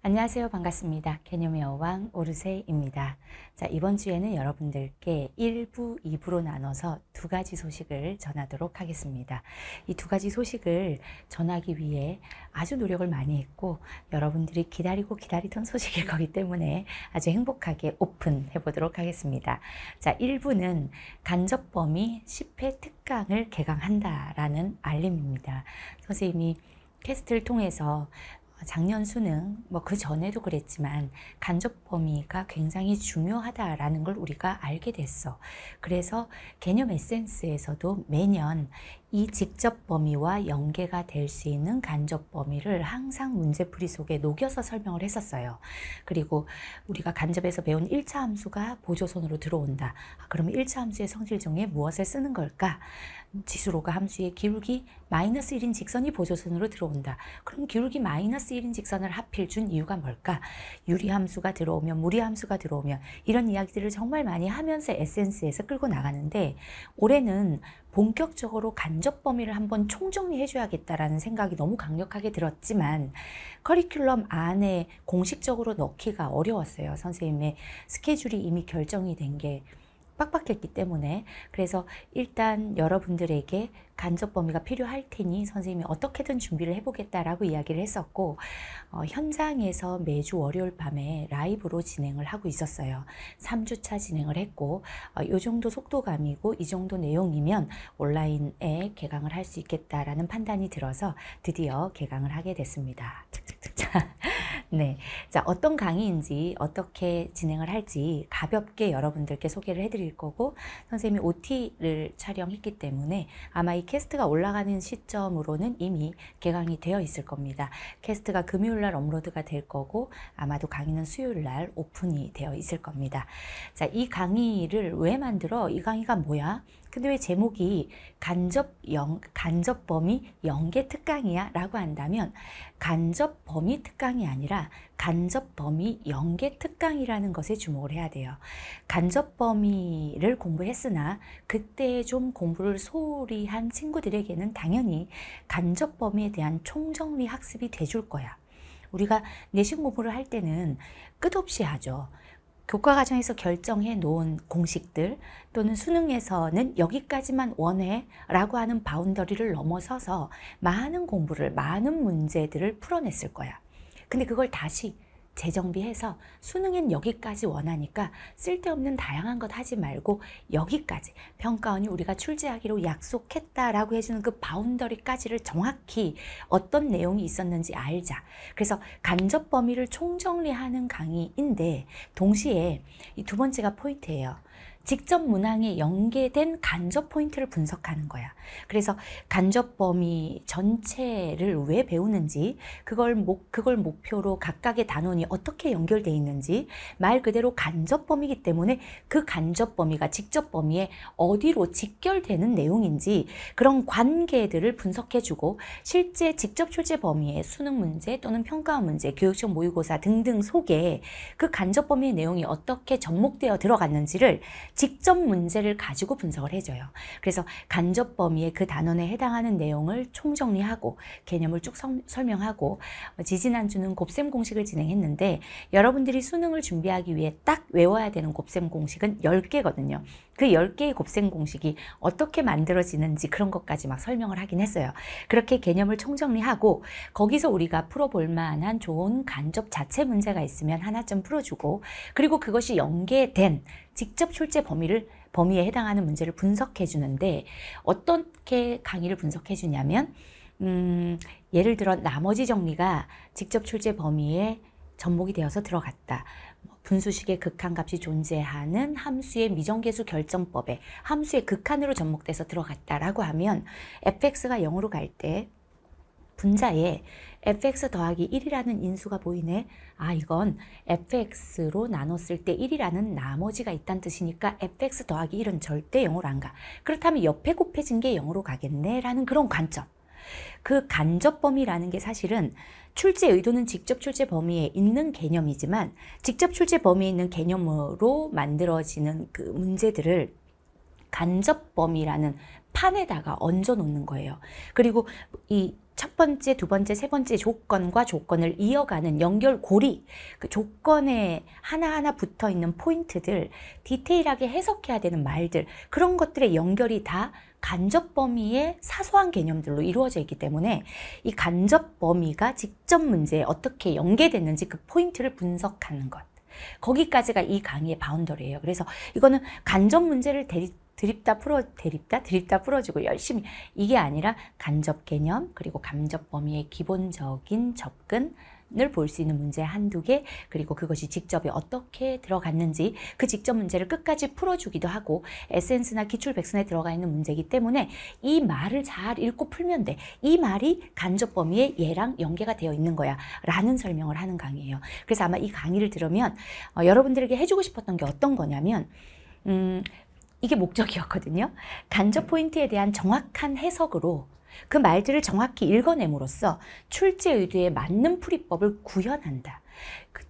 안녕하세요. 반갑습니다. 개념의 여왕 오르세입니다. 자, 이번 주에는 여러분들께 1부, 2부로 나눠서 두 가지 소식을 전하도록 하겠습니다. 이 두 가지 소식을 전하기 위해 아주 노력을 많이 했고 여러분들이 기다리고 기다리던 소식일 거기 때문에 아주 행복하게 오픈해 보도록 하겠습니다. 자, 1부는 간접범위 10회 특강을 개강한다라는 알림입니다. 선생님이 캐스트를 통해서 작년 수능, 뭐 그 전에도 그랬지만 간접 범위가 굉장히 중요하다라는 걸 우리가 알게 됐어. 그래서 개념 에센스에서도 매년 이 직접 범위와 연계가 될 수 있는 간접 범위를 항상 문제풀이 속에 녹여서 설명을 했었어요. 그리고 우리가 간접에서 배운 1차 함수가 보조선으로 들어온다. 아, 그러면 1차 함수의 성질 중에 무엇을 쓰는 걸까? 지수로가 함수의 기울기 마이너스 1인 직선이 보조선으로 들어온다. 그럼 기울기 마이너스 1인 직선을 하필 준 이유가 뭘까? 유리함수가 들어오면 무리함수가 들어오면 이런 이야기들을 정말 많이 하면서 에센스에서 끌고 나가는데 올해는 본격적으로 간접 범위를 한번 총정리해 줘야겠다라는 생각이 너무 강력하게 들었지만 커리큘럼 안에 공식적으로 넣기가 어려웠어요. 선생님의 스케줄이 이미 결정이 된게 빡빡했기 때문에 그래서 일단 여러분들에게 간접 범위가 필요할 테니 선생님이 어떻게든 준비를 해보겠다라고 이야기를 했었고 어, 현장에서 매주 월요일 밤에 라이브로 진행을 하고 있었어요. 3주차 진행을 했고 어, 이 정도 속도감이고 이 정도 내용이면 온라인에 개강을 할 수 있겠다라는 판단이 들어서 드디어 개강을 하게 됐습니다. 네. 자, 어떤 강의인지 어떻게 진행을 할지 가볍게 여러분들께 소개를 해드릴 거고 선생님이 OT를 촬영했기 때문에 아마 이 캐스트가 올라가는 시점으로는 이미 개강이 되어 있을 겁니다. 캐스트가 금요일 날 업로드가 될 거고 아마도 강의는 수요일 날 오픈이 되어 있을 겁니다. 자, 이 강의를 왜 만들어? 이 강의가 뭐야? 근데 왜 제목이 간접 영, 간접 범위 연계 특강이야? 라고 한다면 간접 범위 특강이 아니라 간접 범위 연계 특강이라는 것에 주목을 해야 돼요. 간접 범위를 공부했으나 그때 좀 공부를 소홀히 한 친구들에게는 당연히 간접 범위에 대한 총정리 학습이 돼줄 거야. 우리가 내신 공부를 할 때는 끝없이 하죠. 교과 과정에서 결정해 놓은 공식들 또는 수능에서는 여기까지만 원해 라고 하는 바운더리를 넘어서서 많은 공부를 많은 문제들을 풀어냈을 거야. 근데 그걸 다시 재정비해서 수능엔 여기까지 원하니까 쓸데없는 다양한 것 하지 말고 여기까지 평가원이 우리가 출제하기로 약속했다라고 해주는 그 바운더리까지를 정확히 어떤 내용이 있었는지 알자. 그래서 간접 범위를 총정리하는 강의인데 동시에 이 두 번째가 포인트예요. 직접 문항에 연계된 간접 포인트를 분석하는 거야. 그래서 간접 범위 전체를 왜 배우는지, 그걸 목 그걸 목표로 각각의 단원이 어떻게 연결돼 있는지 말 그대로 간접 범위이기 때문에 그 간접 범위가 직접 범위에 어디로 직결되는 내용인지 그런 관계들을 분석해주고 실제 직접 출제 범위의 수능 문제 또는 평가 문제, 교육청 모의고사 등등 속에 그 간접 범위의 내용이 어떻게 접목되어 들어갔는지를 직접 문제를 가지고 분석을 해줘요. 그래서 간접 범위의 그 단원에 해당하는 내용을 총정리하고 개념을 쭉 성, 설명하고 어, 지지난주는 곱셈 공식을 진행했는데 여러분들이 수능을 준비하기 위해 딱 외워야 되는 곱셈 공식은 10개거든요. 그 10개의 곱셈 공식이 어떻게 만들어지는지 그런 것까지 막 설명을 하긴 했어요. 그렇게 개념을 총정리하고 거기서 우리가 풀어볼 만한 좋은 간접 자체 문제가 있으면 하나쯤 풀어주고 그리고 그것이 연계된 직접 출제 범위를 범위에 해당하는 문제를 분석해 주는데 어떻게 강의를 분석해 주냐면 음, 예를 들어 나머지 정리가 직접 출제 범위에 접목이 되어서 들어갔다. 뭐 분수식의 극한값이 존재하는 함수의 미정계수 결정법에 함수의 극한으로 접목돼서 들어갔다라고 하면 fx가 0으로 갈때 분자에 fx 더하기 1이라는 인수가 보이네. 아 이건 fx로 나눴을 때 1이라는 나머지가 있다는 뜻이니까 fx 더하기 1은 절대 0으로 안 가. 그렇다면 옆에 곱해진 게 0으로 가겠네 라는 그런 관점. 그 간접 범위라는 게 사실은 출제 의도는 직접 출제 범위에 있는 개념이지만 직접 출제 범위에 있는 개념으로 만들어지는 그 문제들을 간접 범위라는 판에다가 얹어 놓는 거예요. 그리고 이첫 번째, 두 번째, 세 번째 조건과 조건을 이어가는 연결고리, 그 조건에 하나하나 붙어 있는 포인트들, 디테일하게 해석해야 되는 말들, 그런 것들의 연결이 다 간접 범위의 사소한 개념들로 이루어져 있기 때문에 이 간접 범위가 직접 문제에 어떻게 연계됐는지 그 포인트를 분석하는 것. 거기까지가 이 강의의 바운더리예요. 그래서 이거는 간접 문제를 대 드립다 풀어 대립다 드립다 풀어주고 열심히 이게 아니라 간접 개념 그리고 간접 범위의 기본적인 접근 을볼 수 있는 문제 한두 개 그리고 그것이 직접이 어떻게 들어갔는지 그 직접 문제를 끝까지 풀어주기도 하고 에센스나 기출 백선에 들어가 있는 문제이기 때문에 이 말을 잘 읽고 풀면 돼. 이 말이 간접 범위에 얘랑 연계가 되어 있는 거야 라는 설명을 하는 강의예요. 그래서 아마 이 강의를 들으면 어, 여러분들에게 해주고 싶었던 게 어떤 거냐면 음, 이게 목적이었거든요. 간접 포인트에 대한 정확한 해석으로 그 말들을 정확히 읽어냄으로써 출제 의도에 맞는 풀이법을 구현한다. 그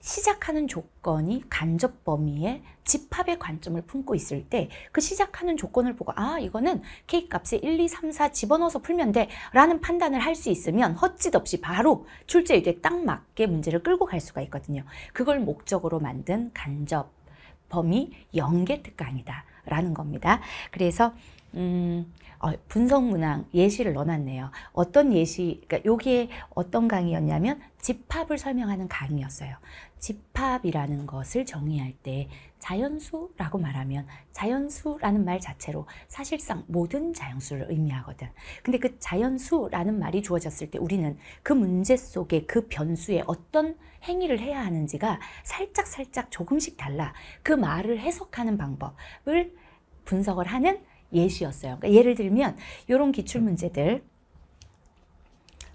시작하는 조건이 간접 범위의 집합의 관점을 품고 있을 때 그 시작하는 조건을 보고 아 이거는 k 값에 1, 2, 3, 4 집어넣어서 풀면 돼 라는 판단을 할 수 있으면 헛짓없이 바로 출제 에딱 맞게 문제를 끌고 갈 수가 있거든요. 그걸 목적으로 만든 간접 범위 연계 특강이다. 라는 겁니다. 그래서 음, 어, 분석 문항 예시를 넣어놨네요. 어떤 예시, 그러니까 여기에 어떤 강의였냐면 집합을 설명하는 강의였어요. 집합이라는 것을 정의할 때 자연수라고 말하면 자연수라는 말 자체로 사실상 모든 자연수를 의미하거든. 근데 그 자연수라는 말이 주어졌을 때 우리는 그 문제 속에 그 변수에 어떤 행위를 해야 하는지가 살짝살짝 조금씩 달라. 그 말을 해석하는 방법을 분석을 하는 예시였어요. 그러니까 예를 들면 이런 기출 문제들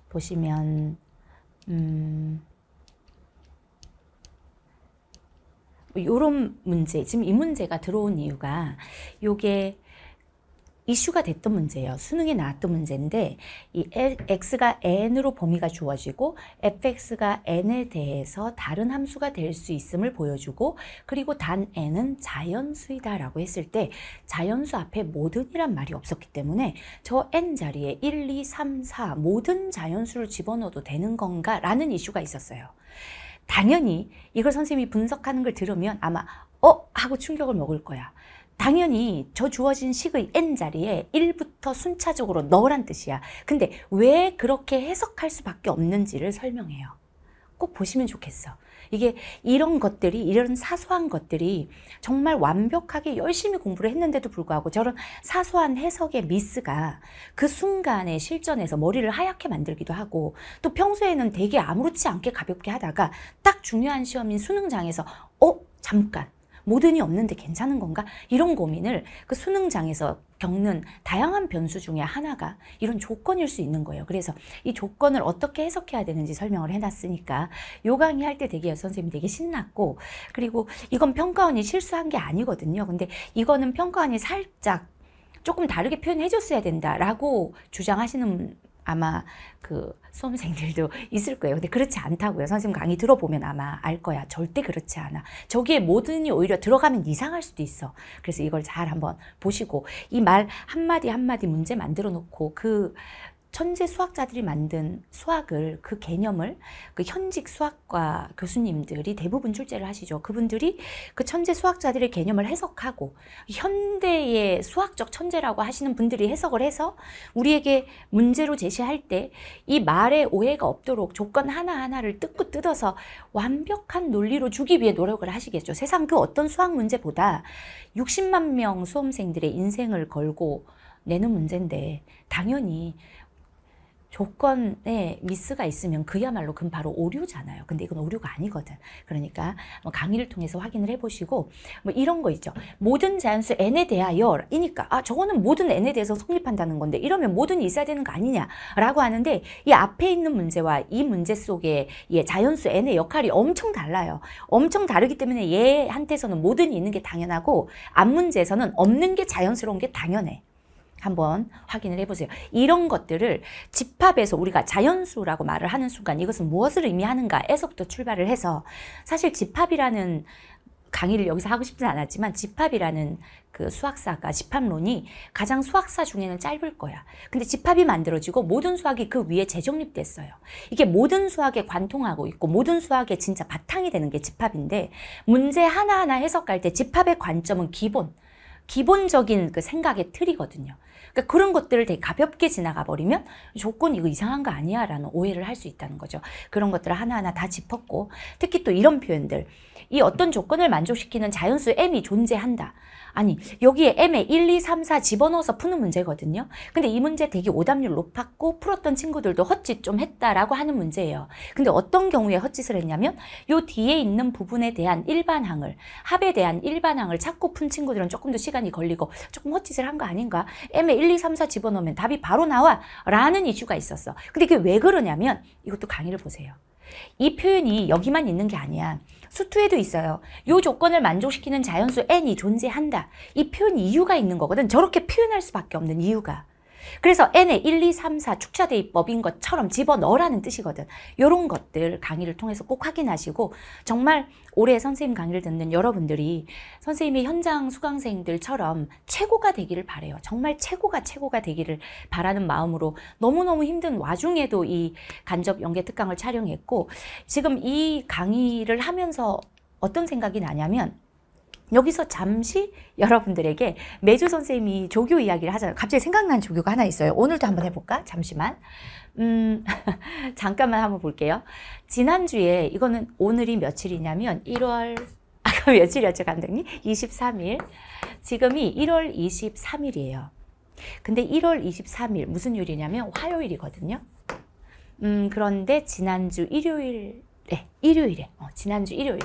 보시면 음 이런 문제, 지금 이 문제가 들어온 이유가 이게 이슈가 됐던 문제예요. 수능에 나왔던 문제인데 이 x가 n으로 범위가 주어지고 fx가 n에 대해서 다른 함수가 될 수 있음을 보여주고 그리고 단 n은 자연수이다 라고 했을 때 자연수 앞에 모든이란 말이 없었기 때문에 저 n 자리에 1, 2, 3, 4 모든 자연수를 집어넣어도 되는 건가 라는 이슈가 있었어요. 당연히 이걸 선생님이 분석하는 걸 들으면 아마 어? 하고 충격을 먹을 거야. 당연히 저 주어진 식의 n자리에 1부터 순차적으로 넣으란 뜻이야. 근데 왜 그렇게 해석할 수밖에 없는지를 설명해요. 꼭 보시면 좋겠어. 이게 이런 것들이 이런 사소한 것들이 정말 완벽하게 열심히 공부를 했는데도 불구하고 저런 사소한 해석의 미스가 그 순간에 실전에서 머리를 하얗게 만들기도 하고 또 평소에는 되게 아무렇지 않게 가볍게 하다가 딱 중요한 시험인 수능장에서 어 잠깐 모든이 없는데 괜찮은 건가? 이런 고민을 그 수능장에서 겪는 다양한 변수 중에 하나가 이런 조건일 수 있는 거예요. 그래서 이 조건을 어떻게 해석해야 되는지 설명을 해놨으니까 요 강의 할 때 되게 선생님이 되게 신났고 그리고 이건 평가원이 실수한 게 아니거든요. 근데 이거는 평가원이 살짝 조금 다르게 표현해줬어야 된다라고 주장하시는 아마 그 수험생들도 있을 거예요. 근데 그렇지 않다고요. 선생님 강의 들어보면 아마 알 거야. 절대 그렇지 않아. 저기에 뭐든이 오히려 들어가면 이상할 수도 있어. 그래서 이걸 잘 한번 보시고 이 말 한마디 한마디 문제 만들어 놓고 그 천재 수학자들이 만든 수학을 그 개념을 그 현직 수학과 교수님들이 대부분 출제를 하시죠. 그분들이 그 천재 수학자들의 개념을 해석하고 현대의 수학적 천재라고 하시는 분들이 해석을 해서 우리에게 문제로 제시할 때 이 말에 오해가 없도록 조건 하나하나를 뜯고 뜯어서 완벽한 논리로 주기 위해 노력을 하시겠죠. 세상 그 어떤 수학 문제보다 60만 명 수험생들의 인생을 걸고 내는 문제인데 당연히 조건에 미스가 있으면 그야말로 그건 바로 오류잖아요. 근데 이건 오류가 아니거든. 그러니까 뭐 강의를 통해서 확인을 해보시고 뭐 이런 거 있죠. 모든 자연수 n에 대하여 이니까 아 저거는 모든 n에 대해서 성립한다는 건데 이러면 모든 있어야 되는 거 아니냐라고 하는데 이 앞에 있는 문제와 이 문제 속에 예, 자연수 n의 역할이 엄청 달라요. 엄청 다르기 때문에 얘한테서는 모든 있는 게 당연하고 앞 문제에서는 없는 게 자연스러운 게 당연해. 한번 확인을 해보세요. 이런 것들을 집합에서 우리가 자연수라고 말을 하는 순간 이것은 무엇을 의미하는가에서부터 출발을 해서 사실 집합이라는 강의를 여기서 하고 싶진 않았지만 집합이라는 그 수학사가 집합론이 가장 수학사 중에는 짧을 거야. 근데 집합이 만들어지고 모든 수학이 그 위에 재정립됐어요. 이게 모든 수학에 관통하고 있고 모든 수학에 진짜 바탕이 되는 게 집합인데 문제 하나하나 해석할 때 집합의 관점은 기본, 기본적인 그 생각의 틀이거든요. 그러니까 그런 것들을 되게 가볍게 지나가 버리면 조건 이거 이상한 거 아니야 라는 오해를 할 수 있다는 거죠. 그런 것들을 하나하나 다 짚었고 특히 또 이런 표현들 이 어떤 조건을 만족시키는 자연수 m이 존재한다. 아니 여기에 m에 1, 2, 3, 4 집어넣어서 푸는 문제거든요. 근데 이 문제 되게 오답률 높았고 풀었던 친구들도 헛짓 좀 했다라고 하는 문제예요. 근데 어떤 경우에 헛짓을 했냐면 요 뒤에 있는 부분에 대한 일반항을 합에 대한 일반항을 찾고 푼 친구들은 조금 더 시간이 걸리고 조금 헛짓을 한 거 아닌가 m에 t 1, 2, 3, 4 집어넣으면 답이 바로 나와 라는 이슈가 있었어. 근데 그게 왜 그러냐면 이것도 강의를 보세요. 이 표현이 여기만 있는 게 아니야. 수투에도 있어요. 요 조건을 만족시키는 자연수 n이 존재한다. 이 표현 이유가 있는 거거든. 저렇게 표현할 수밖에 없는 이유가. 그래서 n 의 1, 2, 3, 4축자대입법인 것처럼 집어넣으라는 뜻이거든. 이런 것들 강의를 통해서 꼭 확인하시고 정말 올해 선생님 강의를 듣는 여러분들이 선생님이 현장 수강생들처럼 최고가 되기를 바래요. 정말 최고가 최고가 되기를 바라는 마음으로 너무너무 힘든 와중에도 이 간접 연계 특강을 촬영했고 지금 이 강의를 하면서 어떤 생각이 나냐면 여기서 잠시 여러분들에게 매주 선생님이 조교 이야기를 하잖아요. 갑자기 생각난 조교가 하나 있어요. 오늘도 한번 해볼까? 잠시만. 음, 잠깐만 한번 볼게요. 지난주에, 이거는 오늘이 며칠이냐면 1월, 아까 며칠이었죠, 감독님? 23일. 지금이 1월 23일이에요. 근데 1월 23일, 무슨 요일이냐면 화요일이거든요. 음, 그런데 지난주 일요일에, 일요일에, 어, 지난주 일요일.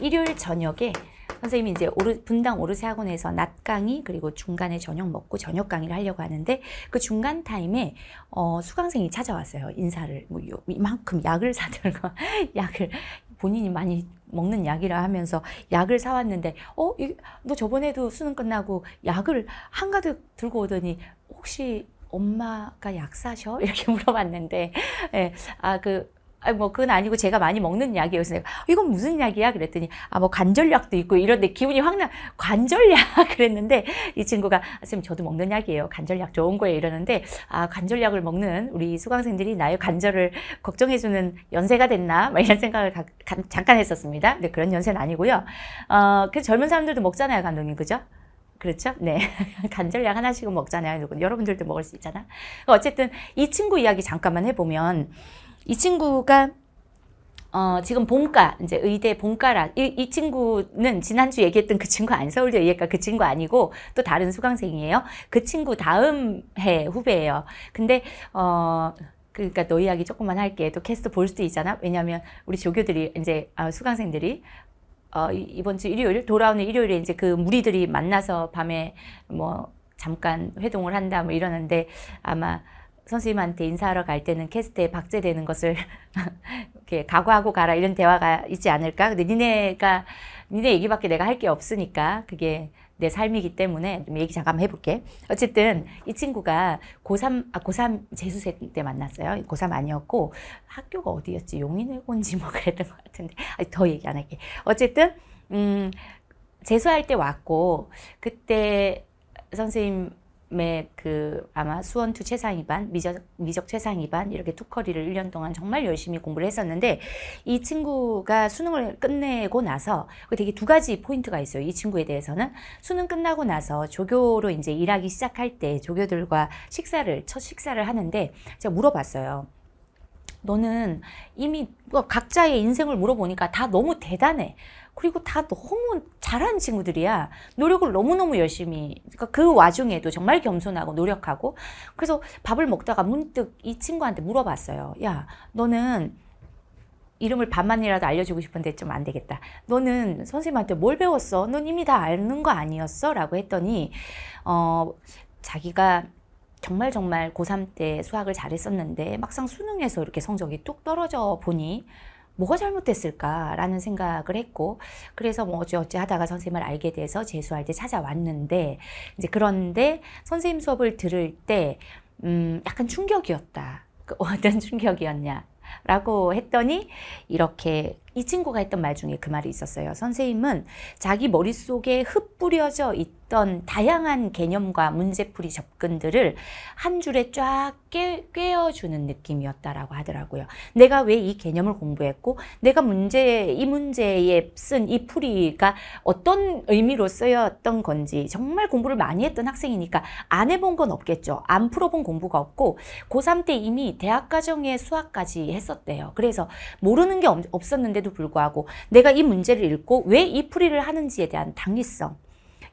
일요일 저녁에 선생님이 이제 오르, 분당 오르세 학원에서 낮 강의 그리고 중간에 저녁 먹고 저녁 강의를 하려고 하는데 그 중간 타임에 어, 수강생이 찾아왔어요. 인사를 뭐 요, 이만큼 약을 사들고 약을 본인이 많이 먹는 약이라 하면서 약을 사왔는데 어? 이, 너 저번에도 수능 끝나고 약을 한가득 들고 오더니 혹시 엄마가 약 사셔? 이렇게 물어봤는데 예, 아그 아, 뭐 그건 아니고 제가 많이 먹는 약이에요. 그래서 내가 이건 무슨 약이야? 그랬더니 아 뭐 관절약도 있고 이런데 기운이 확 나. 관절약 그랬는데 이 친구가 선생님 저도 먹는 약이에요. 관절약 좋은 거예요. 이러는데 아 관절약을 먹는 우리 수강생들이 나의 관절을 걱정해주는 연세가 됐나? 막 이런 생각을 가, 가, 잠깐 했었습니다. 근데 그런 연세는 아니고요. 어, 그 젊은 사람들도 먹잖아요, 감독님, 그죠? 그렇죠? 네. 간절약 하나씩은 먹잖아요. 여러분들도 먹을 수 있잖아. 어쨌든 이 친구 이야기 잠깐만 해보면 이 친구가 어, 지금 본과, 이제 의대 본과라, 이, 이 친구는 지난주 얘기했던 그 친구 아니, 서울대 의예과 그 친구 아니고 또 다른 수강생이에요. 그 친구 다음 해 후배예요. 근데, 어, 그러니까 너 이야기 조금만 할게. 또 캐스트 볼 수도 있잖아. 왜냐면 우리 조교들이, 이제 아, 수강생들이 어, 이번 주 일요일, 돌아오는 일요일에 이제 그 무리들이 만나서 밤에 뭐 잠깐 회동을 한다 뭐 이러는데 아마 선생님한테 인사하러 갈 때는 캐스트에 박제되는 것을 이렇게 각오하고 가라 이런 대화가 있지 않을까. 근데 니네가 니네 얘기밖에 내가 할 게 없으니까 그게 내 삶이기 때문에 좀 얘기 잠깐 해볼게. 어쨌든 이 친구가 고3, 아, 고3 재수생 때 만났어요. 고3 아니었고 학교가 어디였지? 용인외본지뭐 그랬던 것 같은데. 아니, 더 얘기 안 할게. 어쨌든, 음, 재수할 때 왔고 그때 선생님 그 아마 수원투 최상 위반, 미적, 미적 최상 위반 이렇게 투커리를 1년 동안 정말 열심히 공부를 했었는데 이 친구가 수능을 끝내고 나서 그 되게 두 가지 포인트가 있어요. 이 친구에 대해서는 수능 끝나고 나서 조교로 이제 일하기 시작할 때 조교들과 식사를 첫 식사를 하는데 제가 물어봤어요. 너는 이미 뭐 각자의 인생을 물어보니까 다 너무 대단해. 그리고 다 너무 잘하는 친구들이야. 노력을 너무너무 열심히. 그러니까 그 와중에도 정말 겸손하고 노력하고. 그래서 밥을 먹다가 문득 이 친구한테 물어봤어요. 야, 너는 이름을 반만이라도 알려주고 싶은데 좀 안 되겠다. 너는 선생님한테 뭘 배웠어? 넌 이미 다 아는 거 아니었어? 라고 했더니, 어, 자기가 정말 정말 고3 때 수학을 잘했었는데 막상 수능에서 이렇게 성적이 뚝 떨어져 보니 뭐가 잘못됐을까라는 생각을 했고 그래서 뭐 어찌어찌 하다가 선생님을 알게 돼서 재수할 때 찾아왔는데 이제 그런데 선생님 수업을 들을 때 음, 약간 충격이었다. 그 어떤 충격이었냐? 라고 했더니 이렇게 이 친구가 했던 말 중에 그 말이 있었어요. 선생님은 자기 머릿속에 흩뿌려져 있던 다양한 개념과 문제풀이 접근들을 한 줄에 쫙 깨, 꿰어주는 느낌이었다라고 하더라고요. 내가 왜 이 개념을 공부했고 내가 문제 이 문제에 쓴 이 풀이가 어떤 의미로 쓰였던 건지 정말 공부를 많이 했던 학생이니까 안 해본 건 없겠죠. 안 풀어본 공부가 없고 고3 때 이미 대학 과정의 수학까지 했었대요. 그래서 모르는 게 없었는데 불구하고 내가 이 문제를 읽고 왜 이 풀이를 하는지에 대한 당위성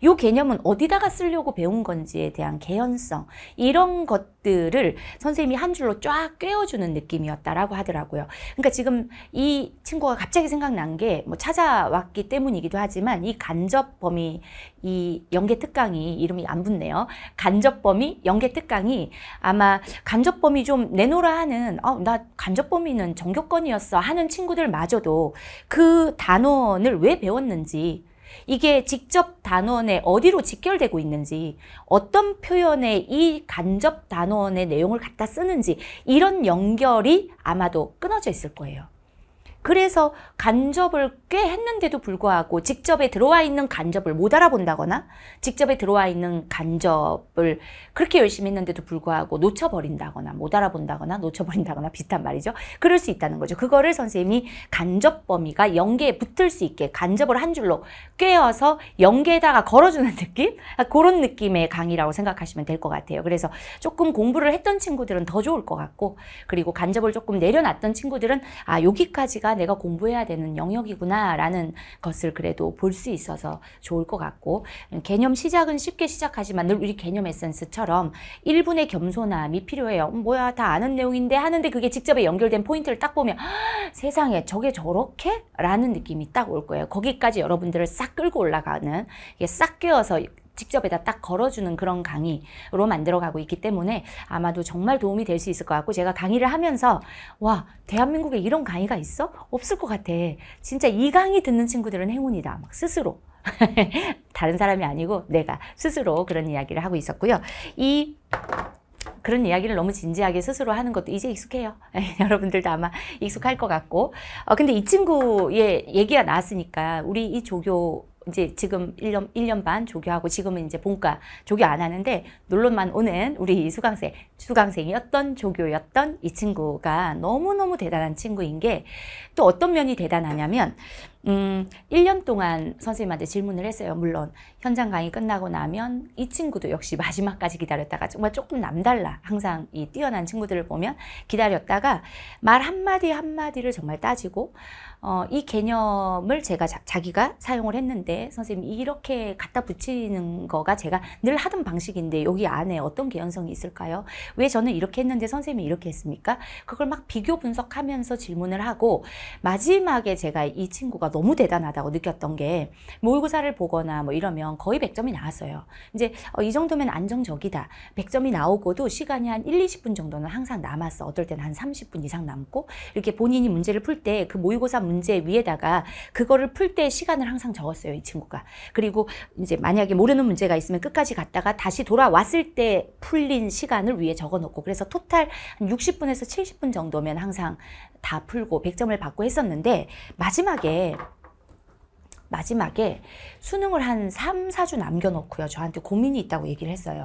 요 개념은 어디다가 쓰려고 배운 건지에 대한 개연성 이런 것들을 선생님이 한 줄로 쫙 꿰어주는 느낌이었다라고 하더라고요. 그러니까 지금 이 친구가 갑자기 생각난 게 뭐 찾아왔기 때문이기도 하지만 이 간접범위 이 연계 특강이 이름이 안 붙네요. 간접범위 연계 특강이 아마 간접범위 좀 내놓으라 하는 어, 나 간접범위는 정교권이었어 하는 친구들마저도 그 단원을 왜 배웠는지 이게 직접 단원의 어디로 직결되고 있는지 어떤 표현에 이 간접 단원의 내용을 갖다 쓰는지 이런 연결이 아마도 끊어져 있을 거예요. 그래서 간접을 꽤 했는데도 불구하고 직접에 들어와 있는 간접을 못 알아본다거나 직접에 들어와 있는 간접을 그렇게 열심히 했는데도 불구하고 놓쳐버린다거나 못 알아본다거나 놓쳐버린다거나 비슷한 말이죠. 그럴 수 있다는 거죠. 그거를 선생님이 간접 범위가 연계에 붙을 수 있게 간접을 한 줄로 꿰어서 연계에다가 걸어주는 느낌? 아, 그런 느낌의 강의라고 생각하시면 될 것 같아요. 그래서 조금 공부를 했던 친구들은 더 좋을 것 같고 그리고 간접을 조금 내려놨던 친구들은 아 여기까지가 내가 공부해야 되는 영역이구나 있구나라는 것을 그래도 볼 수 있어서 좋을 것 같고 개념 시작은 쉽게 시작하지만 늘 우리 개념 에센스처럼 1분의 겸손함이 필요해요. 음, 뭐야 다 아는 내용인데 하는데 그게 직접에 연결된 포인트를 딱 보면 세상에 저게 저렇게? 라는 느낌이 딱 올 거예요. 거기까지 여러분들을 싹 끌고 올라가는 이게 싹깨어서 직접에다 딱 걸어주는 그런 강의로 만들어가고 있기 때문에 아마도 정말 도움이 될 수 있을 것 같고 제가 강의를 하면서 와 대한민국에 이런 강의가 있어? 없을 것 같아. 진짜 이 강의 듣는 친구들은 행운이다. 막 스스로. 다른 사람이 아니고 내가 스스로 그런 이야기를 하고 있었고요. 이 그런 이야기를 너무 진지하게 스스로 하는 것도 이제 익숙해요. 여러분들도 아마 익숙할 것 같고. 어, 근데 이 친구의 얘기가 나왔으니까 우리 이 조교 이제 지금 1년, 1년 반 조교하고 지금은 이제 본과 조교 안 하는데 놀러만 오는 우리 수강생, 수강생이었던 조교였던 이 친구가 너무너무 대단한 친구인 게 또 어떤 면이 대단하냐면 음, 1년 동안 선생님한테 질문을 했어요. 물론 현장 강의 끝나고 나면 이 친구도 역시 마지막까지 기다렸다가 정말 조금 남달라. 항상 이 뛰어난 친구들을 보면 기다렸다가 말 한마디 한마디를 정말 따지고 어, 이 개념을 제가 자, 기가 사용을 했는데 선생님 이렇게 갖다 붙이는 거가 제가 늘 하던 방식인데 여기 안에 어떤 개연성이 있을까요? 왜 저는 이렇게 했는데 선생님이 이렇게 했습니까? 그걸 막 비교 분석하면서 질문을 하고 마지막에 제가 이 친구가 너무 대단하다고 느꼈던 게 모의고사를 보거나 뭐 이러면 거의 100점이 나왔어요. 이제 어, 이 정도면 안정적이다. 100점이 나오고도 시간이 한 1, 20분 정도는 항상 남았어. 어떨 때는 한 30분 이상 남고 이렇게 본인이 문제를 풀 때 그 모의고사 문제 위에다가 그거를 풀 때 시간을 항상 적었어요. 이 친구가. 그리고 이제 만약에 모르는 문제가 있으면 끝까지 갔다가 다시 돌아왔을 때 풀린 시간을 위에 적어 놓고 그래서 토탈 한 60분에서 70분 정도면 항상 다 풀고 100점을 받고 했었는데 마지막에 마지막에 수능을 한 3, 4주 남겨놓고요. 저한테 고민이 있다고 얘기를 했어요.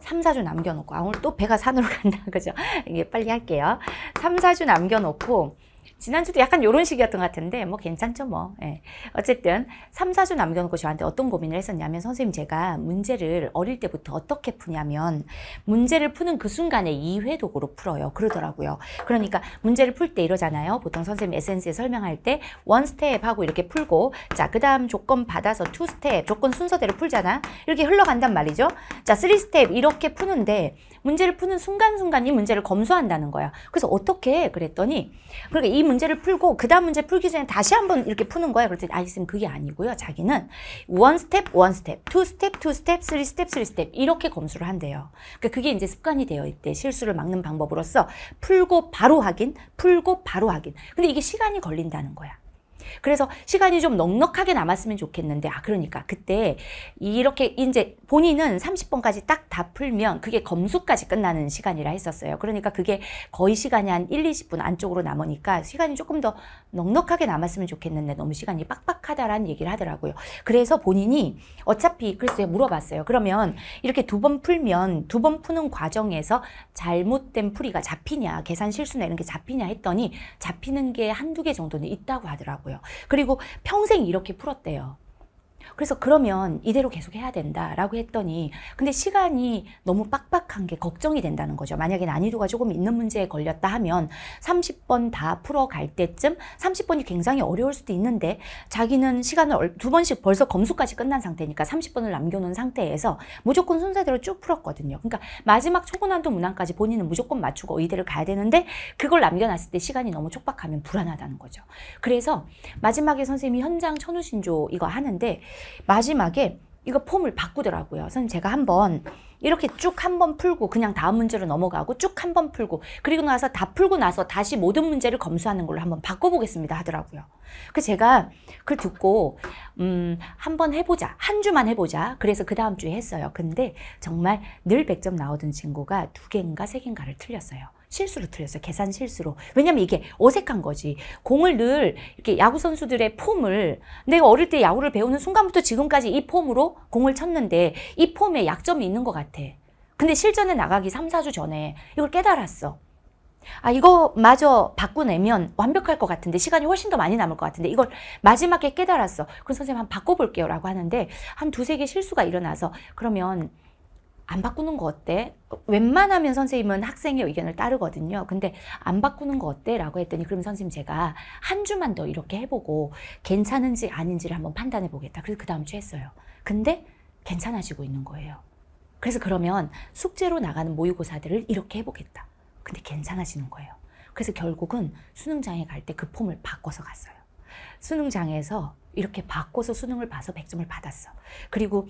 3, 4주 남겨놓고 아 오늘 또 배가 산으로 간다 그죠? 이게 빨리 할게요. 3, 4주 남겨놓고 지난주도 약간 이런 식이었던 것 같은데 뭐 괜찮죠 뭐. 예. 어쨌든 3, 4주 남겨놓고 저한테 어떤 고민을 했었냐면 선생님 제가 문제를 어릴 때부터 어떻게 푸냐면 문제를 푸는 그 순간에 이회독으로 풀어요. 그러더라고요. 그러니까 문제를 풀 때 이러잖아요. 보통 선생님 에센스에 설명할 때 원 스텝 하고 이렇게 풀고 자그 다음 조건 받아서 투 스텝 조건 순서대로 풀잖아. 이렇게 흘러간단 말이죠. 자3 스텝 이렇게 푸는데 문제를 푸는 순간순간 이 문제를 검수한다는 거야. 그래서 어떻게 해? 그랬더니 그러니까 이 문제를 풀고 그 다음 문제 풀기 전에 다시 한번 이렇게 푸는 거야. 그랬더니 아 있으면 그게 아니고요. 자기는 원 스텝, 원 스텝, 투 스텝, 투 스텝, 쓰리 스텝, 쓰리 스텝 이렇게 검수를 한대요. 그러니까 그게 이제 습관이 되어 있대. 실수를 막는 방법으로서 풀고 바로 확인, 풀고 바로 확인. 근데 이게 시간이 걸린다는 거야. 그래서 시간이 좀 넉넉하게 남았으면 좋겠는데 아 그러니까 그때 이렇게 이제 본인은 30번까지 딱 다 풀면 그게 검수까지 끝나는 시간이라 했었어요. 그러니까 그게 거의 시간이 한 1, 20분 안쪽으로 남으니까 시간이 조금 더 넉넉하게 남았으면 좋겠는데 너무 시간이 빡빡하다라는 얘기를 하더라고요. 그래서 본인이 어차피 그래서 제가 물어봤어요. 그러면 이렇게 두 번 풀면 두 번 푸는 과정에서 잘못된 풀이가 잡히냐 계산 실수나 이런 게 잡히냐 했더니 잡히는 게 한두 개 정도는 있다고 하더라고요. 그리고 평생 이렇게 풀었대요. 그래서 그러면 이대로 계속 해야 된다라고 했더니 근데 시간이 너무 빡빡한 게 걱정이 된다는 거죠. 만약에 난이도가 조금 있는 문제에 걸렸다 하면 30번 다 풀어갈 때쯤 30번이 굉장히 어려울 수도 있는데 자기는 시간을 두 번씩 벌써 검수까지 끝난 상태니까 30번을 남겨놓은 상태에서 무조건 순서대로 쭉 풀었거든요. 그러니까 마지막 초고난도 문항까지 본인은 무조건 맞추고 의대를 가야 되는데 그걸 남겨놨을 때 시간이 너무 촉박하면 불안하다는 거죠. 그래서 마지막에 선생님이 현장 천우신조 이거 하는데 마지막에 이거 폼을 바꾸더라고요. 선생님 제가 한번 이렇게 쭉 한번 풀고 그냥 다음 문제로 넘어가고 쭉 한번 풀고 그리고 나서 다 풀고 나서 다시 모든 문제를 검수하는 걸로 한번 바꿔보겠습니다 하더라고요. 그 제가 그걸 듣고 음 한번 해보자 한 주만 해보자 그래서 그 다음 주에 했어요. 근데 정말 늘 100점 나오던 친구가 두 개인가 세 개인가를 틀렸어요. 실수로 틀렸어요. 계산 실수로. 왜냐면 이게 어색한 거지. 공을 늘 이렇게 야구 선수들의 폼을 내가 어릴 때 야구를 배우는 순간부터 지금까지 이 폼으로 공을 쳤는데 이 폼에 약점이 있는 것 같아. 근데 실전에 나가기 3, 4주 전에 이걸 깨달았어. 아, 이거 마저 바꾸내면 완벽할 것 같은데, 시간이 훨씬 더 많이 남을 것 같은데, 이걸 마지막에 깨달았어. 그럼 선생님 한번 바꿔볼게요. 라고 하는데, 한 두세 개 실수가 일어나서, 그러면 안 바꾸는 거 어때? 웬만하면 선생님은 학생의 의견을 따르거든요. 근데 안 바꾸는 거 어때? 라고 했더니 그럼 선생님 제가 한 주만 더 이렇게 해보고 괜찮은지 아닌지를 한번 판단해 보겠다. 그래서 그 다음 주 했어요. 근데 괜찮아지고 있는 거예요. 그래서 그러면 숙제로 나가는 모의고사들을 이렇게 해보겠다. 근데 괜찮아지는 거예요. 그래서 결국은 수능장에 갈 때 그 폼을 바꿔서 갔어요. 수능장에서 이렇게 바꿔서 수능을 봐서 100점을 받았어. 그리고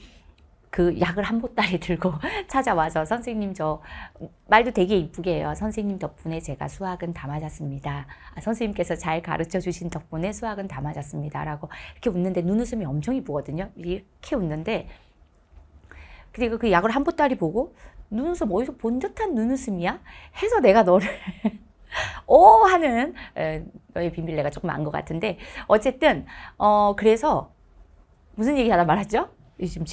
그 약을 한 보따리 들고 찾아와서 선생님 저 말도 되게 이쁘게 해요. 선생님 덕분에 제가 수학은 다 맞았습니다. 아, 선생님께서 잘 가르쳐 주신 덕분에 수학은 다 맞았습니다. 라고 이렇게 웃는데 눈웃음이 엄청 이쁘거든요. 이렇게 웃는데 그리고 그 약을 한 보따리 보고 눈웃음 어디서 본 듯한 눈웃음이야? 해서 내가 너를 오 어 하는 너의 빈빌 내가 조금 안 것 같은데 어쨌든 어 그래서 무슨 얘기 하다 말았죠? 요즘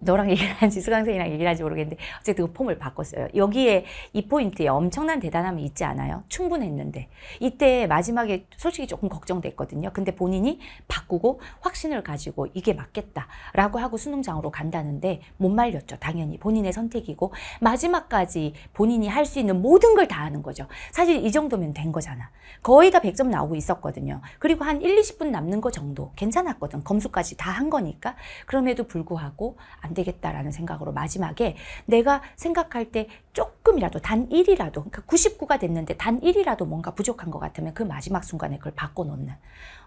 너랑 얘기를 하는지 수강생이랑 얘기를 하는지 모르겠는데 어쨌든 그 폼을 바꿨어요. 여기에 이 포인트에 엄청난 대단함이 있지 않아요. 충분했는데 이때 마지막에 솔직히 조금 걱정됐거든요. 근데 본인이 바꾸고 확신을 가지고 이게 맞겠다라고 하고 수능장으로 간다는데 못 말렸죠. 당연히 본인의 선택이고 마지막까지 본인이 할 수 있는 모든 걸 다 하는 거죠. 사실 이 정도면 된 거잖아. 거의 다 100점 나오고 있었거든요. 그리고 한 1, 20분 남는 거 정도 괜찮았거든. 검수까지 다 한 거니까. 그럼에도 불구하고 안 되겠다라는 생각으로 마지막에 내가 생각할 때 조금이라도 단 1이라도 그러니까 99가 됐는데 단 1이라도 뭔가 부족한 것 같으면 그 마지막 순간에 그걸 바꿔놓는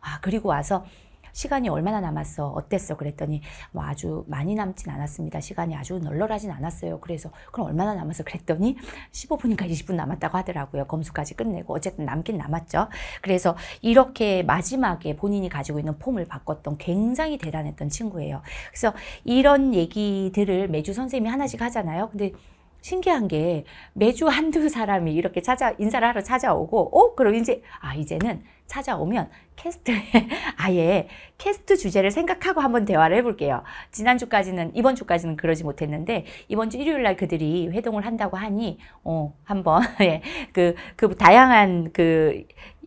아 그리고 와서 시간이 얼마나 남았어? 어땠어? 그랬더니 뭐 아주 많이 남진 않았습니다. 시간이 아주 널널하진 않았어요. 그래서 그럼 얼마나 남았어? 그랬더니 15분인가 20분 남았다고 하더라고요. 검수까지 끝내고 어쨌든 남긴 남았죠. 그래서 이렇게 마지막에 본인이 가지고 있는 폼을 바꿨던 굉장히 대단했던 친구예요. 그래서 이런 얘기들을 매주 선생님이 하나씩 하잖아요. 근데 신기한 게 매주 한두 사람이 이렇게 찾아 인사를 하러 찾아오고 어 그럼 이제 아 이제는 찾아오면 캐스트에 아예 캐스트 주제를 생각하고 한번 대화를 해볼게요. 지난주까지는 이번 주까지는 그러지 못했는데 이번 주 일요일 날 그들이 회동을 한다고 하니 어 한번 예그그 그 다양한 그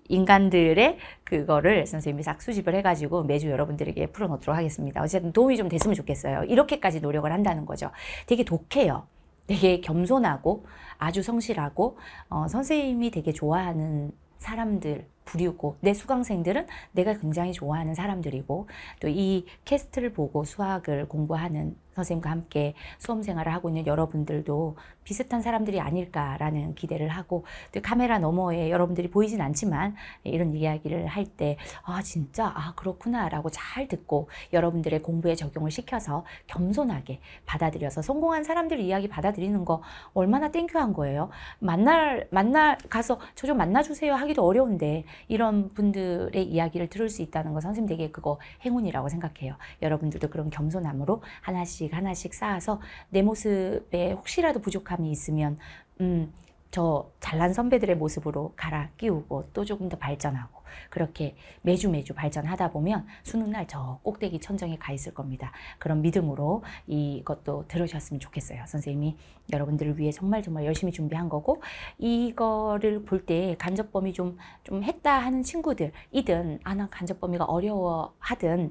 인간들의 그거를 선생님이 싹 수집을 해가지고 매주 여러분들에게 풀어놓도록 하겠습니다. 어쨌든 도움이 좀 됐으면 좋겠어요. 이렇게까지 노력을 한다는 거죠. 되게 독해요. 되게 겸손하고 아주 성실하고 어, 선생님이 되게 좋아하는 사람들 부류고 내 수강생들은 내가 굉장히 좋아하는 사람들이고 또 이 캐스트를 보고 수학을 공부하는 선생님과 함께 수험 생활을 하고 있는 여러분들도 비슷한 사람들이 아닐까라는 기대를 하고 또 카메라 너머에 여러분들이 보이진 않지만 이런 이야기를 할 때 아 진짜 아 그렇구나라고 잘 듣고 여러분들의 공부에 적용을 시켜서 겸손하게 받아들여서 성공한 사람들 이야기 받아들이는 거 얼마나 땡큐한 거예요. 만날 만날 가서 저 좀 만나 주세요 하기도 어려운데 이런 분들의 이야기를 들을 수 있다는 거 선생님 되게 그거 행운이라고 생각해요. 여러분들도 그런 겸손함으로 하나씩 고백 하나씩 쌓아서 내 모습에 혹시라도 부족함이 있으면 음, 저 잘난 선배들의 모습으로 갈아 끼우고 또 조금 더 발전하고 그렇게 매주 매주 발전하다 보면 수능날 저 꼭대기 천정에 가 있을 겁니다. 그런 믿음으로 이것도 들으셨으면 좋겠어요. 선생님이 여러분들을 위해 정말 정말 열심히 준비한 거고 이거를 볼 때 간접범위 좀, 좀 했다 하는 친구들이든 아, 나 간접범위가 어려워 하든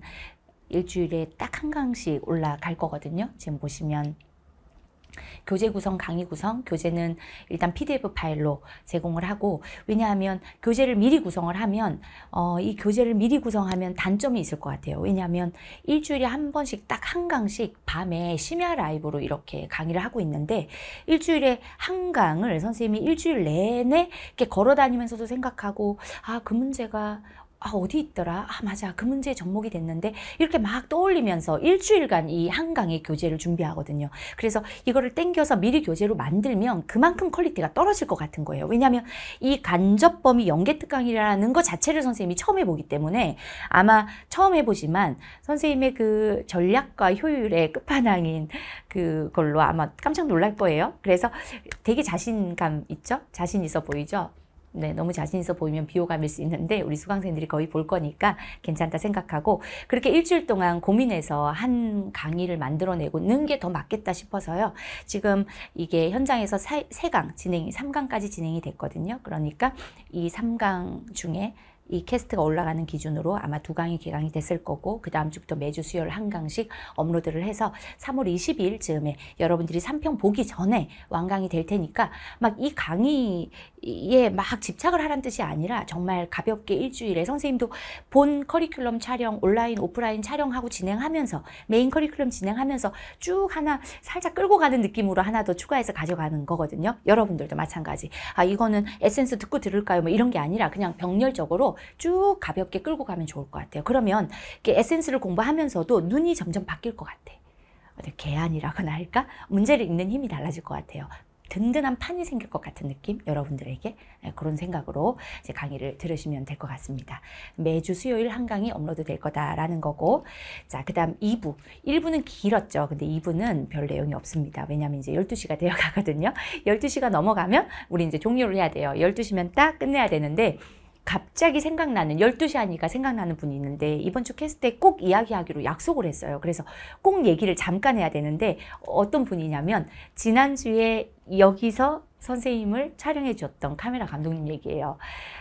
일주일에 딱 한 강씩 올라갈 거거든요. 지금 보시면 교재 구성, 강의 구성, 교재는 일단 PDF 파일로 제공을 하고 왜냐하면 교재를 미리 구성을 하면 어, 이 교재를 미리 구성하면 단점이 있을 것 같아요. 왜냐하면 일주일에 한 번씩 딱 한 강씩 밤에 심야 라이브로 이렇게 강의를 하고 있는데 일주일에 한 강을 선생님이 일주일 내내 이렇게 걸어 다니면서도 생각하고 아 그 문제가 아, 어디 있더라? 아, 맞아. 그 문제에 접목이 됐는데 이렇게 막 떠올리면서 일주일간 이 한강의 교재를 준비하거든요. 그래서 이거를 땡겨서 미리 교재로 만들면 그만큼 퀄리티가 떨어질 것 같은 거예요. 왜냐하면 이 간접범위 연계특강이라는 것 자체를 선생님이 처음 해보기 때문에 아마 처음 해보지만 선생님의 그 전략과 효율의 끝판왕인 그걸로 아마 깜짝 놀랄 거예요. 그래서 되게 자신감 있죠? 자신 있어 보이죠? 네, 너무 자신 있어 보이면 비호감일 수 있는데 우리 수강생들이 거의 볼 거니까 괜찮다 생각하고 그렇게 일주일 동안 고민해서 한 강의를 만들어내고는 게 더 맞겠다 싶어서요. 지금 이게 현장에서 세 강 진행이 삼강까지 진행이 됐거든요. 그러니까 이 삼 강 중에 이 캐스트가 올라가는 기준으로 아마 두 강이 개강이 됐을 거고 그 다음 주부터 매주 수요일 한 강씩 업로드를 해서 3월 22일 즈음에 여러분들이 3평 보기 전에 완강이 될 테니까 막 이 강의 예, 막 집착을 하란 뜻이 아니라 정말 가볍게 일주일에 선생님도 본 커리큘럼 촬영, 온라인, 오프라인 촬영하고 진행하면서 메인 커리큘럼 진행하면서 쭉 하나 살짝 끌고 가는 느낌으로 하나 더 추가해서 가져가는 거거든요. 여러분들도 마찬가지. 아, 이거는 에센스 듣고 들을까요? 뭐 이런 게 아니라 그냥 병렬적으로 쭉 가볍게 끌고 가면 좋을 것 같아요. 그러면 에센스를 공부하면서도 눈이 점점 바뀔 것 같아. 어, 네, 개안이라고나 할까? 문제를 읽는 힘이 달라질 것 같아요. 든든한 판이 생길 것 같은 느낌 여러분들에게 네, 그런 생각으로 이제 강의를 들으시면 될 것 같습니다. 매주 수요일 한 강의 업로드 될 거다라는 거고 자 그다음 2부 1부는 길었죠. 근데 2부는 별 내용이 없습니다. 왜냐하면 이제 12시가 되어 가거든요. 12시가 넘어가면 우리 이제 종료를 해야 돼요. 12시면 딱 끝내야 되는데 갑자기 생각나는 12시 하니까 생각나는 분이 있는데 이번 주캐스트때 꼭 이야기하기로 약속을 했어요. 그래서 꼭 얘기를 잠깐 해야 되는데 어떤 분이냐면 지난주에 여기서 선생님을 촬영해 주었던 카메라 감독님 얘기예요.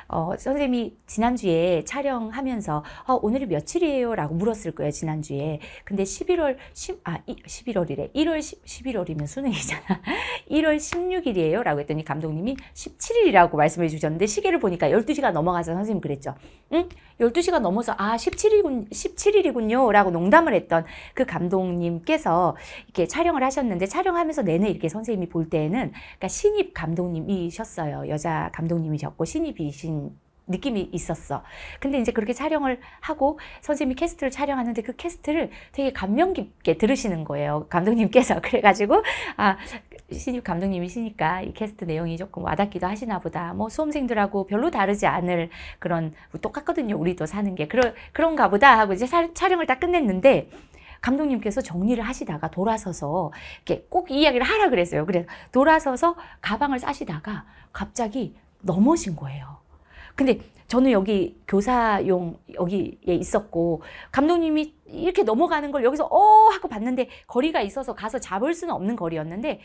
어, 선생님이 지난주에 촬영하면서 어, 오늘이 며칠이에요? 라고 물었을 거예요. 지난주에. 근데 11월 10, 아 11월이래. 1월 10, 11월이면 수능이잖아. 1월 16일이에요? 라고 했더니 감독님이 17일이라고 말씀해 주셨는데 시계를 보니까 12시가 넘어가서 선생님 그랬죠. 응? 12시가 넘어서 아 17일이군, 17일이군요. 라고 농담을 했던 그 감독님께서 이렇게 촬영을 하셨는데 촬영하면서 내내 이렇게 선생님이 볼 때에는 그러니까 신이 신입 감독님이셨어요. 여자 감독님이셨고 신입이신 느낌이 있었어. 근데 이제 그렇게 촬영을 하고 선생님이 캐스트를 촬영하는데 그 캐스트를 되게 감명 깊게 들으시는 거예요. 감독님께서. 그래가지고, 아, 신입 감독님이시니까 이 캐스트 내용이 조금 와닿기도 하시나 보다. 뭐 수험생들하고 별로 다르지 않을 그런, 뭐 똑같거든요. 우리도 사는 게. 그러, 그런가 보다 하고 이제 사, 촬영을 다 끝냈는데 감독님께서 정리를 하시다가 돌아서서 이렇게 꼭 이야기를 하라 그랬어요. 그래서 돌아서서 가방을 싸시다가 갑자기 넘어진 거예요. 근데 저는 여기 교사용 여기에 있었고 감독님이 이렇게 넘어가는 걸 여기서 어 하고 봤는데 거리가 있어서 가서 잡을 수는 없는 거리였는데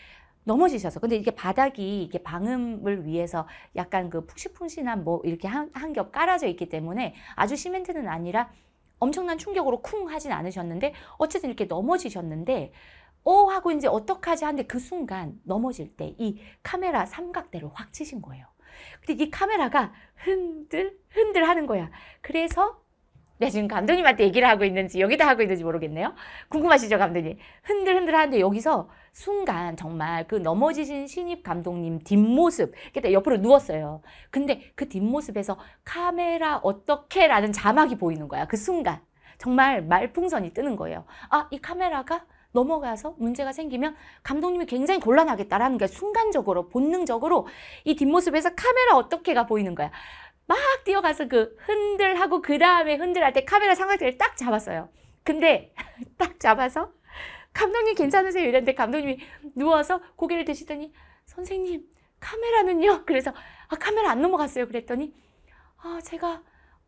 넘어지셔서 근데 이게 바닥이 이게 방음을 위해서 약간 그 푹신푹신한 뭐 이렇게 한, 겹 깔아져 있기 때문에 아주 시멘트는 아니라 엄청난 충격으로 쿵 하진 않으셨는데 어쨌든 이렇게 넘어지셨는데 오 어 하고 이제 어떡하지 하는데 그 순간 넘어질 때 이 카메라 삼각대를 확 치신 거예요. 근데 이 카메라가 흔들 흔들 하는 거야. 그래서 내가 네, 지금 감독님한테 얘기를 하고 있는지 여기다 하고 있는지 모르겠네요. 궁금하시죠 감독님? 흔들 흔들 하는데 여기서 순간 정말 그 넘어지신 신입 감독님 뒷모습 그때 옆으로 누웠어요. 근데 그 뒷모습에서 카메라 어떻게라는 자막이 보이는 거야. 그 순간 정말 말풍선이 뜨는 거예요. 아, 이 카메라가 넘어가서 문제가 생기면 감독님이 굉장히 곤란하겠다라는 게 순간적으로 본능적으로 이 뒷모습에서 카메라 어떻게가 보이는 거야. 막 뛰어가서 그 흔들하고 그 다음에 흔들할 때 카메라 삼각대를 딱 잡았어요. 근데 딱 잡아서 감독님 괜찮으세요? 이랬는데 감독님이 누워서 고개를 드시더니 선생님 카메라는요? 그래서 아 카메라 안 넘어갔어요. 그랬더니 아 제가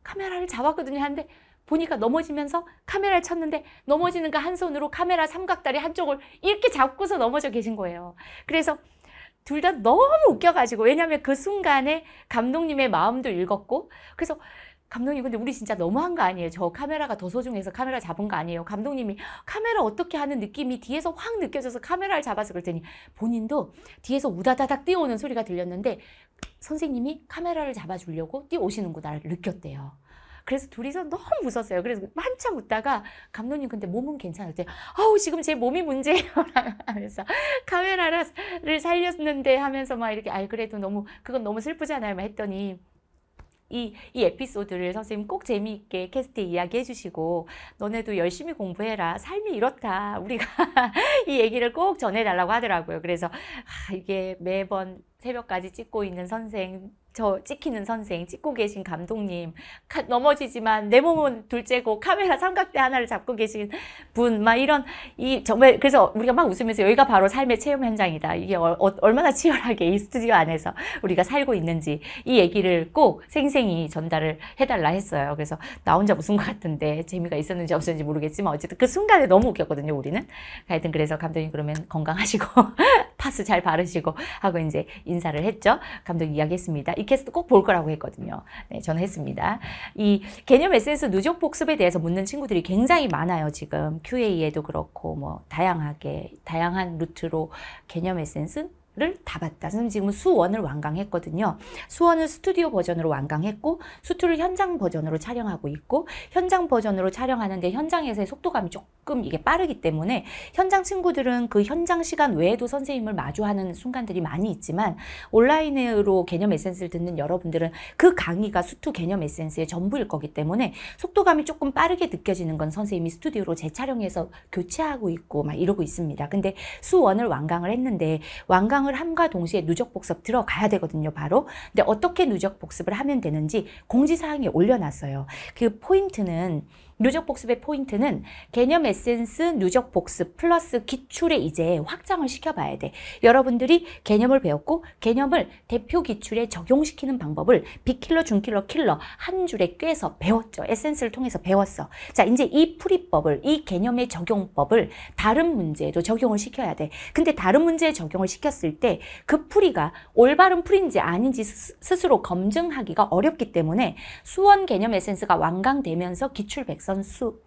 카메라를 잡았거든요. 하는데 보니까 넘어지면서 카메라를 쳤는데 넘어지는 거 한 손으로 카메라 삼각다리 한쪽을 이렇게 잡고서 넘어져 계신 거예요. 그래서 둘 다 너무 웃겨가지고 왜냐하면 그 순간에 감독님의 마음도 읽었고 그래서 감독님 근데 우리 진짜 너무한 거 아니에요? 저 카메라가 더 소중해서 카메라 잡은 거 아니에요? 감독님이 카메라 어떻게 하는 느낌이 뒤에서 확 느껴져서 카메라를 잡아서 그랬더니 본인도 뒤에서 우다다닥 뛰어오는 소리가 들렸는데 선생님이 카메라를 잡아주려고 뛰어오시는구나 느꼈대요. 그래서 둘이서 너무 웃었어요. 그래서 한참 웃다가 감독님 근데 몸은 괜찮을 때 아우 지금 제 몸이 문제예요. 하면서 카메라를 살렸는데 하면서 막 이렇게 아 그래도 너무 그건 너무 슬프잖아요. 했더니 이, 이 에피소드를 선생님 꼭 재미있게 캐스트 이야기해 주시고 너네도 열심히 공부해라 삶이 이렇다 우리가 이 얘기를 꼭 전해달라고 하더라고요 그래서 아, 이게 매번 새벽까지 찍고 있는 선생 저 찍히는 선생, 찍고 계신 감독님, 카, 넘어지지만 내 몸은 둘째고 카메라 삼각대 하나를 잡고 계신 분, 막 이런 이 정말 그래서 우리가 막 웃으면서 여기가 바로 삶의 체험 현장이다. 이게 어, 어, 얼마나 치열하게 이 스튜디오 안에서 우리가 살고 있는지 이 얘기를 꼭 생생히 전달을 해달라 했어요. 그래서 나 혼자 무슨 것 같은데 재미가 있었는지 없었는지 모르겠지만 어쨌든 그 순간에 너무 웃겼거든요. 우리는 하여튼 그래서 감독님 그러면 건강하시고 파스 잘 바르시고 하고 이제 인사를 했죠. 감독님 이야기했습니다. 리퀘스트 꼭 볼 거라고 했거든요. 네, 저는 했습니다. 이 개념 에센스 누적 복습에 대해서 묻는 친구들이 굉장히 많아요. 지금 QA에도 그렇고 뭐 다양하게 다양한 루트로 개념 에센스 수원을 다봤다. 선생님 지금 수원을 완강했거든요. 수원을 스튜디오 버전으로 완강했고 수투를 현장 버전으로 촬영하고 있고 현장 버전으로 촬영하는데 현장에서의 속도감이 조금 이게 빠르기 때문에 현장 친구들은 그 현장 시간 외에도 선생님을 마주하는 순간들이 많이 있지만 온라인으로 개념 에센스를 듣는 여러분들은 그 강의가 수투 개념 에센스의 전부일 거기 때문에 속도감이 조금 빠르게 느껴지는 건 선생님이 스튜디오로 재촬영해서 교체하고 있고 막 이러고 있습니다. 근데 수원을 완강을 했는데 완강 상을 함과 동시에 누적 복습 들어가야 되거든요. 바로. 근데 어떻게 누적 복습을 하면 되는지 공지사항에 올려놨어요. 그 포인트는 누적 복습의 포인트는 개념 에센스 누적 복습 플러스 기출에 이제 확장을 시켜봐야 돼. 여러분들이 개념을 배웠고 개념을 대표 기출에 적용시키는 방법을 비킬러, 중킬러, 킬러 한 줄에 꿰서 배웠죠. 에센스를 통해서 배웠어. 자, 이제 이 풀이법을, 이 개념의 적용법을 다른 문제에도 적용을 시켜야 돼. 근데 다른 문제에 적용을 시켰을 때 그 풀이가 올바른 풀인지 아닌지 스스로 검증하기가 어렵기 때문에 수원 개념 에센스가 완강되면서 기출 백 백선 수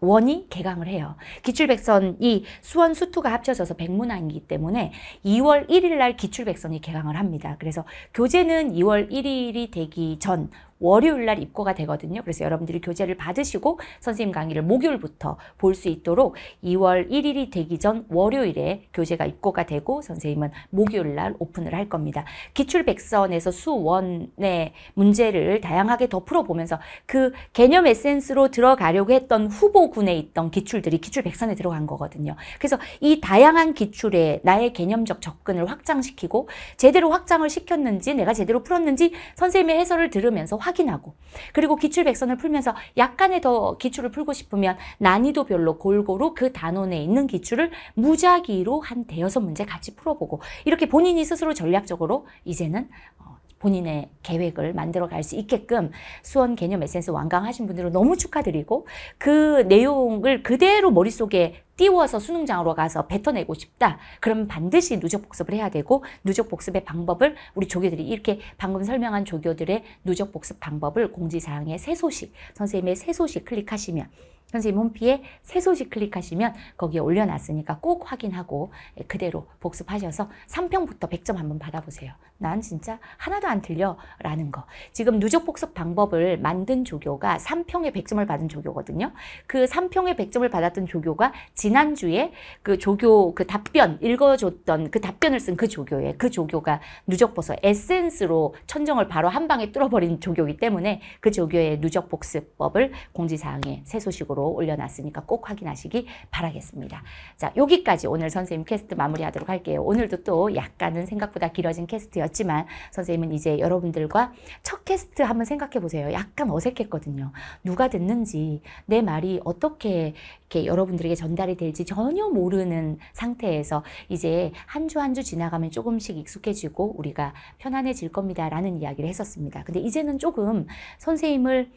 원이 개강을 해요. 기출백선이 수원 수투가 합쳐져서 백문항이기 때문에 2월 1일 날 기출백선이 개강을 합니다. 그래서 교재는 2월 1일이 되기 전 월요일 날 입고가 되거든요. 그래서 여러분들이 교재를 받으시고 선생님 강의를 목요일부터 볼 수 있도록 2월 1일이 되기 전 월요일에 교재가 입고가 되고 선생님은 목요일 날 오픈을 할 겁니다. 기출백선에서 수원의 문제를 다양하게 더 풀어보면서 그 개념 에센스로 들어가려고 했던 후보군에 있던 기출들이 기출백선에 들어간 거거든요. 그래서 이 다양한 기출에 나의 개념적 접근을 확장시키고 제대로 확장을 시켰는지 내가 제대로 풀었는지 선생님의 해설을 들으면서 확 확인하고 그리고 기출백선을 풀면서 약간의 더 기출을 풀고 싶으면 난이도별로 골고루 그 단원에 있는 기출을 무작위로 한 대여섯 문제 같이 풀어보고 이렇게 본인이 스스로 전략적으로 이제는 어, 본인의 계획을 만들어 갈 수 있게끔 수원 개념 에센스 완강하신 분들은 너무 축하드리고 그 내용을 그대로 머릿속에 띄워서 수능장으로 가서 뱉어내고 싶다. 그러면 반드시 누적 복습을 해야 되고 누적 복습의 방법을 우리 조교들이 이렇게 방금 설명한 조교들의 누적 복습 방법을 공지사항의 새 소식, 선생님의 새 소식 클릭하시면 선생님 홈피에 새 소식 클릭하시면 거기에 올려놨으니까 꼭 확인하고 그대로 복습하셔서 3평부터 100점 한번 받아보세요. 난 진짜 하나도 안 틀려 라는 거. 지금 누적 복습 방법을 만든 조교가 3평에 100점을 받은 조교거든요. 그 3평에 100점을 받았던 조교가 지난주에 그 조교 그 답변 읽어줬던 그 답변을 쓴 그 조교에 그 조교가 누적 보서 에센스로 천정을 바로 한 방에 뚫어버린 조교이기 때문에 그 조교의 누적 복습법을 공지사항에 새 소식으로 링크로 올려놨으니까 꼭 확인하시기 바라겠습니다. 자, 여기까지 오늘 선생님 캐스트 마무리하도록 할게요. 오늘도 또 약간은 생각보다 길어진 캐스트였지만 선생님은 이제 여러분들과 첫 캐스트 한번 생각해 보세요. 약간 어색했거든요. 누가 듣는지 내 말이 어떻게 이렇게 여러분들에게 전달이 될지 전혀 모르는 상태에서 이제 한 주 한 주 지나가면 조금씩 익숙해지고 우리가 편안해질 겁니다라는 이야기를 했었습니다. 근데 이제는 조금 선생님을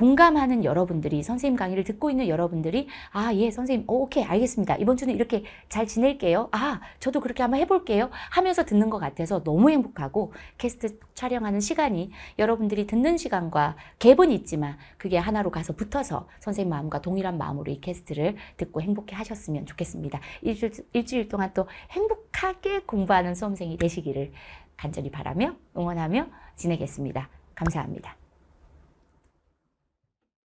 공감하는 여러분들이 선생님 강의를 듣고 있는 여러분들이 아 예 선생님 오, 어, 오케이 알겠습니다 이번 주는 이렇게 잘 지낼게요 아 저도 그렇게 한번 해볼게요 하면서 듣는 것 같아서 너무 행복하고 캐스트 촬영하는 시간이 여러분들이 듣는 시간과 갭은 있지만 그게 하나로 가서 붙어서 선생님 마음과 동일한 마음으로 이 캐스트를 듣고 행복해 하셨으면 좋겠습니다 일주일, 일주일 동안 또 행복하게 공부하는 수험생이 되시기를 간절히 바라며 응원하며 지내겠습니다 감사합니다.